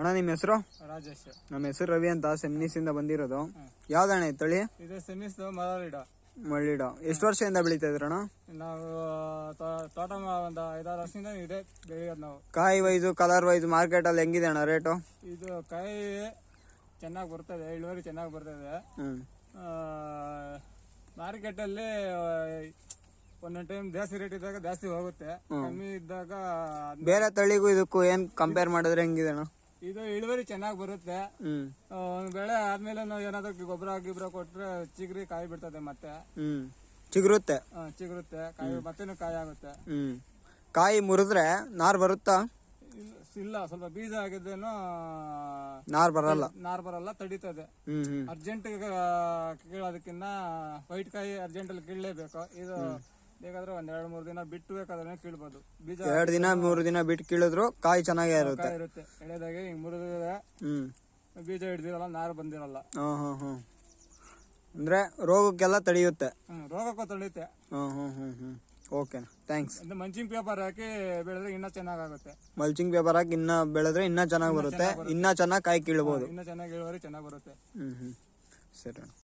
ಅಣ್ಣ ನಿಮ್ ಹೆಸರು ರಾಜೇಶ್ ನಮ್ಮ ಹೆಸರು ರವಿ ಅಂತ ಸೆಮ್ನೀಸ್ ಇಂದ ಬಂದಿರೋದು ಯಾವ್ದಣ್ಣ ಈ ತಳಿ ಇದು ಸೆಮಿಸ್ ಮರಳಿಡ ಮಳ್ಳಿಡ ಎಷ್ಟು ವರ್ಷದಿಂದ ಬೆಳಿತಾ ಇದ್ರಣ ನಾವು ತೋಟ ಒಂದು ಐದಾರು ವರ್ಷದಿಂದ ಇದೆ ಬೆಳೆಯೋದು ನಾವು ಕಾಯಿ ವೈಸ್ ಕಲರ್ ವೈಸ್ ಮಾರ್ಕೆಟ್ ಅಲ್ಲಿ ಹೆಂಗಿದೆ ಅಣ್ಣ ರೇಟು ಇದು ಕಾಯಿ ಚೆನ್ನಾಗಿ ಬರ್ತದೆ ಇಳುವರಿ ಚೆನ್ನಾಗಿ ಬರ್ತದೆ ಮಾರ್ಕೆಟ್ ಅಲ್ಲಿ ಒಂದೊಂದ್ ಟೈಮ್ ಜಾಸ್ತಿ ರೇಟ್ ಇದ್ದಾಗ ಜಾಸ್ತಿ ಹೋಗುತ್ತೆ ಕಮ್ಮಿ ಇದ್ದಾಗ ಬೇರೆ ತಳಿಗೂ ಇದಕ್ಕೂ ಏನ್ ಕಂಪೇರ್ ಮಾಡಿದ್ರೆ ಹೆಂಗಿದೆ ಅಣ್ಣ ಇದು ಇಳುವರಿ ಚೆನ್ನಾಗಿ ಬರುತ್ತೆ ಒಂದ್ ಬೆಳೆ ಆದ್ಮೇಲೆ ನಾವು ಏನಾದ್ರು ಗೊಬ್ಬರ ಗಿಬ್ಬರ ಕೊಟ್ರೆ ಚಿಗುರಿ ಕಾಯಿ ಬಿಡ್ತದೆ ಮತ್ತೆ ಚಿಗುರುತ್ತೆ ಚಿಗುರುತ್ತೆ ಕಾಯಿ ಮತ್ತೆ ಕಾಯಿ ಆಗುತ್ತೆ ಕಾಯಿ ಮುರಿದ್ರೆ ನಾರ್ ಬರುತ್ತಾ ಇಲ್ಲ- ಸ್ವಲ್ಪ ಬೀಜ ಆಗಿದ್ದೇನು ನಾರ್ ಬರಲ್ಲ ನಾರ್ ಬರಲ್ಲ ತಡೀತದೆ ಅರ್ಜೆಂಟ್ ಕೀಳೋದಕ್ಕಿಂತ ವೈಟ್ ಕಾಯಿ ಅರ್ಜೆಂಟ್ ಅಲ್ಲಿ ಕೀಳಲೇಬೇಕು ಇದು ಬೇಕಾದ್ರೆ ಎರಡ್ ಮೂರು ದಿನ ಬಿಟ್ಟು ಬೇಕಾದ್ರೆ ಕೀಳ್ಬೋದು ಬೀಜ ಎರಡು ದಿನ ಮೂರು ದಿನ ಬಿಟ್ಟು ಕೀಳಿದ್ರು ಕಾಯಿ ಚೆನ್ನಾಗೇ ಇರುತ್ತೆ ಎಳೆದಾಗೆ ಇರುತ್ತೆ ಎಳೆದಾಗಿ ಹಿಂಗ್ ಮುರಿದ ಹ್ಮ್ ಬೀಜ ಹಿಡ್ದಿರಲ್ಲ ನಾರು ಬಂದಿರಲ್ಲ ಹ್ಮ್ ಅಂದ್ರೆ ರೋಗಕ್ಕೆಲ್ಲ ತಡೆಯುತ್ತೆ ಹ್ಮ್ ರೋಗಕ್ಕೂ ತಡೆಯುತ್ತೆ ಹ್ಮ್ ಹ್ಮ್ ಹ್ಮ್ ಓಕೆ ಥ್ಯಾಂಕ್ಸ್ ಇದು ಪೇಪರ್ ಹಾಕಿ ಬೆಳೆದ್ರೆ ಇನ್ನೂ ಚೆನ್ನಾಗಾಗುತ್ತೆ ಮಲ್ಚಿಂಗ್ ಪೇಪರ್ ಹಾಕಿ ಇನ್ನ ಬೆಳೆದ್ರೆ ಇನ್ನ ಚೆನ್ನಾಗಿ ಬರುತ್ತೆ ಇನ್ನ ಚೆನ್ನಾಗಿ ಕಾಯಿ ಕೀಳ್ಬೋದು ಇನ್ನ ಚೆನ್ನಾಗಿ ಇಳುವರಿ ಚೆನ್ನಾಗಿ ಬರುತ್ತೆ ಹ್ಮ್ ಹ್ಮ್ ಸರಿ